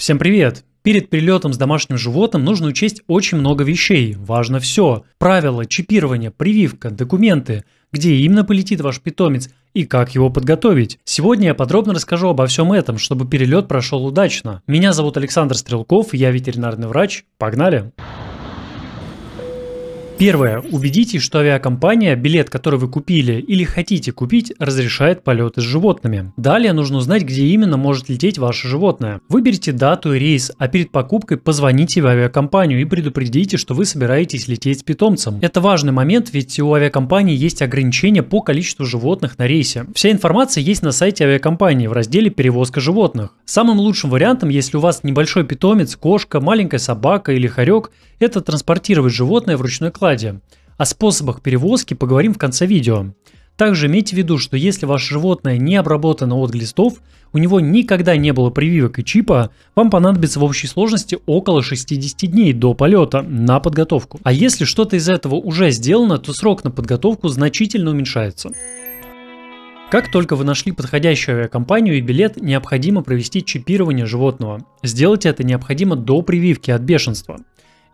Всем привет! Перед прилетом с домашним животным нужно учесть очень много вещей, важно все. Правила, чипирование, прививка, документы, где именно полетит ваш питомец и как его подготовить. Сегодня я подробно расскажу обо всем этом, чтобы перелет прошел удачно. Меня зовут Александр Стрелков, я ветеринарный врач. Погнали! Первое. Убедитесь, что авиакомпания, билет, который вы купили или хотите купить, разрешает полеты с животными. Далее нужно узнать, где именно может лететь ваше животное. Выберите дату и рейс, а перед покупкой позвоните в авиакомпанию и предупредите, что вы собираетесь лететь с питомцем. Это важный момент, ведь у авиакомпании есть ограничения по количеству животных на рейсе. Вся информация есть на сайте авиакомпании в разделе «Перевозка животных». Самым лучшим вариантом, если у вас небольшой питомец, кошка, маленькая собака или хорек, это транспортировать животное в ручной классе распаде. О способах перевозки поговорим в конце видео. Также имейте в виду, что если ваше животное не обработано от глистов, у него никогда не было прививок и чипа, вам понадобится в общей сложности около 60 дней до полета на подготовку. А если что-то из этого уже сделано, то срок на подготовку значительно уменьшается. Как только вы нашли подходящую авиакомпанию и билет, необходимо провести чипирование животного. Сделать это необходимо до прививки от бешенства.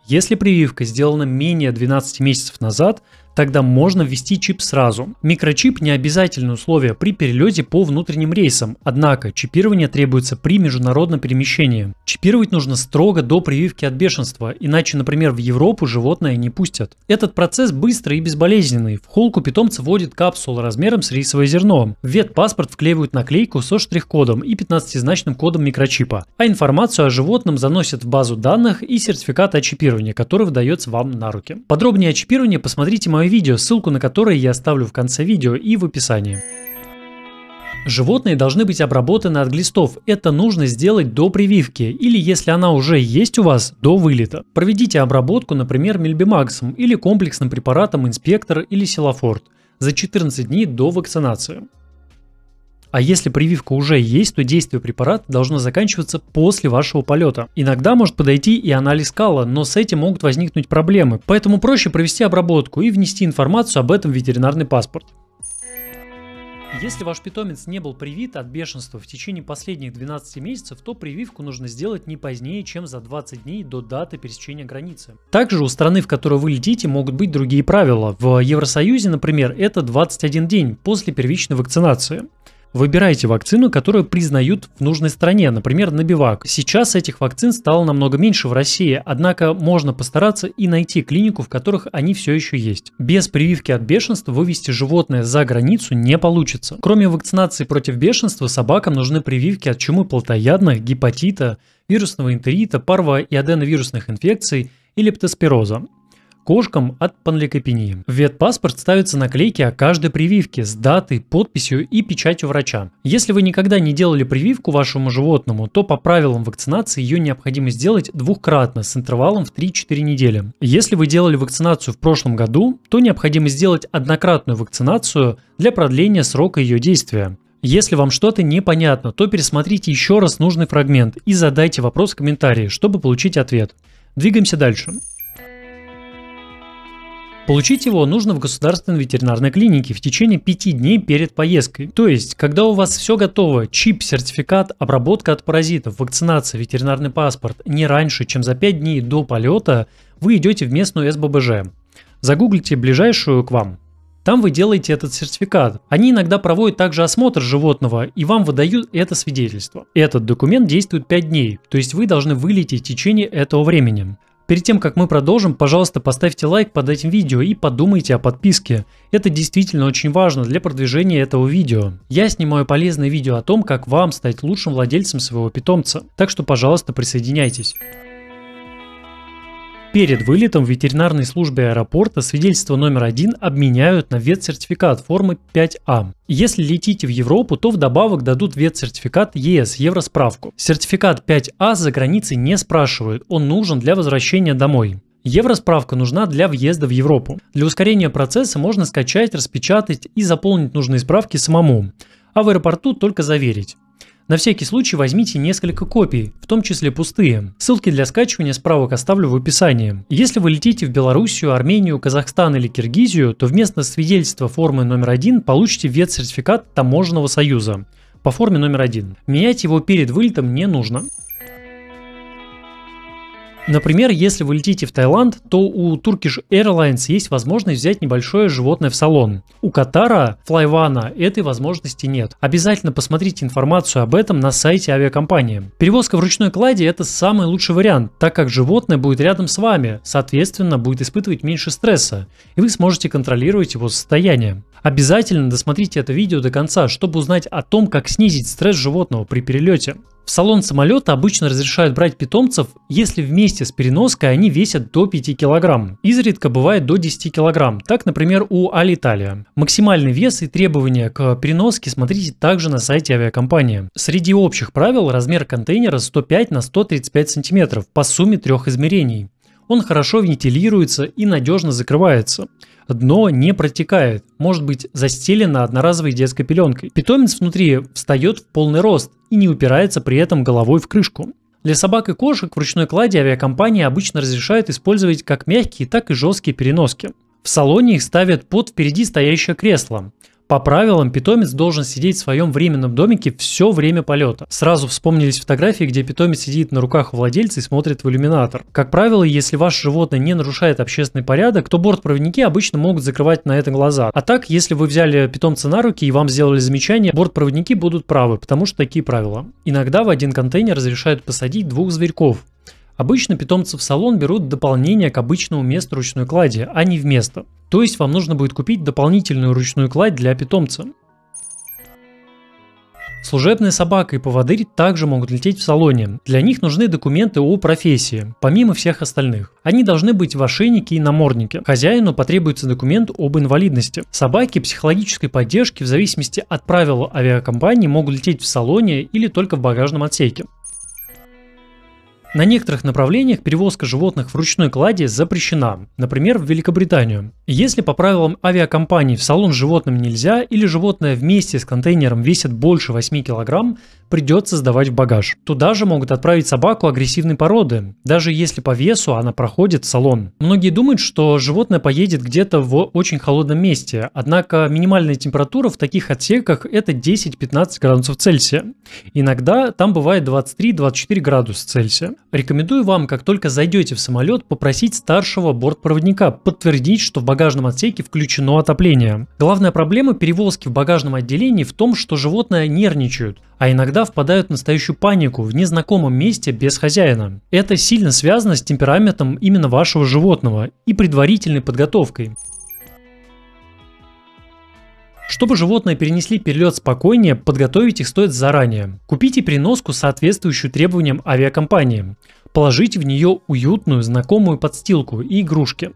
Если прививка сделана менее 12 месяцев назад, тогда можно ввести чип сразу. Микрочип не обязательное условие при перелете по внутренним рейсам, однако чипирование требуется при международном перемещении. Чипировать нужно строго до прививки от бешенства, иначе, например, в Европу животное не пустят. Этот процесс быстрый и безболезненный. В холку питомца вводит капсулу размером с рисовое зерно. В ветпаспорт вклеивают наклейку со штрих-кодом и 15-значным кодом микрочипа, а информацию о животном заносят в базу данных и сертификат о чипировании, который выдается вам на руки. Подробнее о чипировании посмотрите мою самое видео, ссылку на которое я оставлю в конце видео и в описании. Животные должны быть обработаны от глистов. Это нужно сделать до прививки или если она уже есть у вас, до вылета. Проведите обработку, например, мельбимаксом или комплексным препаратом инспектор или силофорд за 14 дней до вакцинации. А если прививка уже есть, то действие препарата должно заканчиваться после вашего полета. Иногда может подойти и анализ кала, но с этим могут возникнуть проблемы, поэтому проще провести обработку и внести информацию об этом в ветеринарный паспорт. Если ваш питомец не был привит от бешенства в течение последних 12 месяцев, то прививку нужно сделать не позднее, чем за 20 дней до даты пересечения границы. Также у страны, в которую вы летите, могут быть другие правила. В Евросоюзе, например, это 21 день после первичной вакцинации выбирайте вакцину, которую признают в нужной стране, например, на бивак. Сейчас этих вакцин стало намного меньше в России, однако можно постараться и найти клинику, в которых они все еще есть. Без прививки от бешенства вывести животное за границу не получится. Кроме вакцинации против бешенства, собакам нужны прививки от чумы плотоядных, гепатита, вирусного энтерита, парва и аденовирусных инфекций или лептоспироза кошкам от панликопении. В ветпаспорт ставятся наклейки о каждой прививке с датой, подписью и печатью врача. Если вы никогда не делали прививку вашему животному, то по правилам вакцинации ее необходимо сделать двухкратно с интервалом в 3-4 недели. Если вы делали вакцинацию в прошлом году, то необходимо сделать однократную вакцинацию для продления срока ее действия. Если вам что-то непонятно, то пересмотрите еще раз нужный фрагмент и задайте вопрос в комментарии, чтобы получить ответ. Двигаемся дальше. Получить его нужно в государственной ветеринарной клинике в течение 5 дней перед поездкой. То есть, когда у вас все готово, чип, сертификат, обработка от паразитов, вакцинация, ветеринарный паспорт, не раньше, чем за 5 дней до полета, вы идете в местную СББЖ. Загуглите ближайшую к вам. Там вы делаете этот сертификат. Они иногда проводят также осмотр животного и вам выдают это свидетельство. Этот документ действует 5 дней, то есть вы должны вылететь в течение этого времени. Перед тем, как мы продолжим, пожалуйста, поставьте лайк под этим видео и подумайте о подписке. Это действительно очень важно для продвижения этого видео. Я снимаю полезное видео о том, как вам стать лучшим владельцем своего питомца, так что, пожалуйста, присоединяйтесь. Перед вылетом в ветеринарной службе аэропорта свидетельство номер один обменяют на ветсертификат формы 5А. Если летите в Европу, то вдобавок дадут ветсертификат ЕС, евросправку. Сертификат 5А за границей не спрашивают, он нужен для возвращения домой. Евросправка нужна для въезда в Европу. Для ускорения процесса можно скачать, распечатать и заполнить нужные справки самому, а в аэропорту только заверить. На всякий случай возьмите несколько копий, в том числе пустые. Ссылки для скачивания справок оставлю в описании. Если вы летите в Белоруссию, Армению, Казахстан или Киргизию, то вместо свидетельства формы номер один получите ветсертификат Таможенного союза по форме номер один. Менять его перед вылетом не нужно. Например, если вы летите в Таиланд, то у Turkish Airlines есть возможность взять небольшое животное в салон. У Катара, Флайвана, этой возможности нет. Обязательно посмотрите информацию об этом на сайте авиакомпании. Перевозка в ручной кладе – это самый лучший вариант, так как животное будет рядом с вами, соответственно, будет испытывать меньше стресса, и вы сможете контролировать его состояние. Обязательно досмотрите это видео до конца, чтобы узнать о том, как снизить стресс животного при перелете. В салон самолета обычно разрешают брать питомцев, если вместе с переноской они весят до 5 кг. Изредка бывает до 10 кг. Так, например, у Алиталия. Максимальный вес и требования к переноске смотрите также на сайте авиакомпании. Среди общих правил размер контейнера 105 на 135 см по сумме трех измерений. Он хорошо вентилируется и надежно закрывается. Дно не протекает, может быть застелено одноразовой детской пеленкой. Питомец внутри встает в полный рост и не упирается при этом головой в крышку. Для собак и кошек в ручной кладе авиакомпания обычно разрешают использовать как мягкие, так и жесткие переноски. В салоне их ставят под впереди стоящее кресло. По правилам, питомец должен сидеть в своем временном домике все время полета. Сразу вспомнились фотографии, где питомец сидит на руках у владельца и смотрит в иллюминатор. Как правило, если ваше животное не нарушает общественный порядок, то бортпроводники обычно могут закрывать на это глаза. А так, если вы взяли питомца на руки и вам сделали замечание, бортпроводники будут правы, потому что такие правила. Иногда в один контейнер разрешают посадить двух зверьков, Обычно питомцев в салон берут дополнение к обычному месту ручной клади, а не вместо. То есть вам нужно будет купить дополнительную ручную кладь для питомца. Служебная собака и поводырь также могут лететь в салоне. Для них нужны документы о профессии, помимо всех остальных. Они должны быть в ошейнике и наморднике. Хозяину потребуется документ об инвалидности. Собаки психологической поддержки в зависимости от правил авиакомпании могут лететь в салоне или только в багажном отсеке. На некоторых направлениях перевозка животных в ручной кладе запрещена, например, в Великобританию. Если по правилам авиакомпании в салон животным нельзя или животное вместе с контейнером весит больше 8 кг, придется сдавать в багаж. Туда же могут отправить собаку агрессивной породы, даже если по весу она проходит в салон. Многие думают, что животное поедет где-то в очень холодном месте, однако минимальная температура в таких отсеках это 10-15 градусов Цельсия. Иногда там бывает 23-24 градуса Цельсия. Рекомендую вам, как только зайдете в самолет, попросить старшего бортпроводника подтвердить, что в багажном отсеке включено отопление. Главная проблема перевозки в багажном отделении в том, что животное нервничают, а иногда впадают в настоящую панику в незнакомом месте без хозяина. Это сильно связано с темпераментом именно вашего животного и предварительной подготовкой. Чтобы животное перенесли перелет спокойнее, подготовить их стоит заранее. Купите переноску, соответствующую требованиям авиакомпании. Положите в нее уютную, знакомую подстилку и игрушки.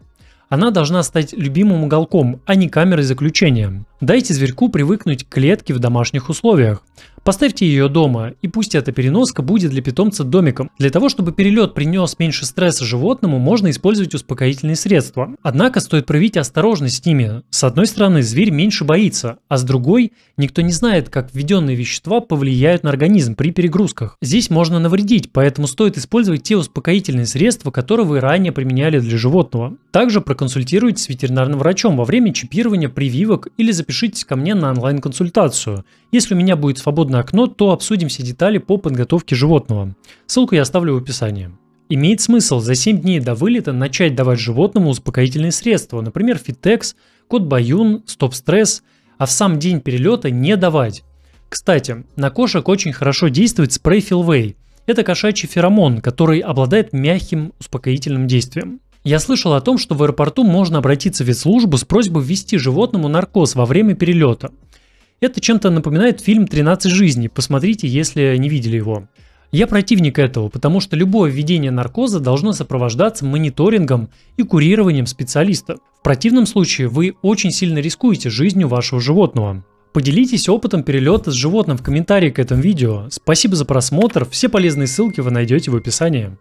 Она должна стать любимым уголком, а не камерой заключения. Дайте зверьку привыкнуть к клетке в домашних условиях. Поставьте ее дома, и пусть эта переноска будет для питомца домиком. Для того, чтобы перелет принес меньше стресса животному, можно использовать успокоительные средства. Однако стоит проявить осторожность с ними. С одной стороны, зверь меньше боится, а с другой, никто не знает, как введенные вещества повлияют на организм при перегрузках. Здесь можно навредить, поэтому стоит использовать те успокоительные средства, которые вы ранее применяли для животного. Также проконсультируйтесь с ветеринарным врачом во время чипирования прививок или запишитесь ко мне на онлайн-консультацию. Если у меня будет свободное окно, то обсудим все детали по подготовке животного. Ссылку я оставлю в описании. Имеет смысл за 7 дней до вылета начать давать животному успокоительные средства, например, фитекс, кот баюн, стоп-стресс, а в сам день перелета не давать. Кстати, на кошек очень хорошо действует спрей Филвей. Это кошачий феромон, который обладает мягким успокоительным действием. Я слышал о том, что в аэропорту можно обратиться в ветслужбу с просьбой ввести животному наркоз во время перелета – это чем-то напоминает фильм «13 жизней», посмотрите, если не видели его. Я противник этого, потому что любое введение наркоза должно сопровождаться мониторингом и курированием специалиста. В противном случае вы очень сильно рискуете жизнью вашего животного. Поделитесь опытом перелета с животным в комментарии к этому видео. Спасибо за просмотр, все полезные ссылки вы найдете в описании.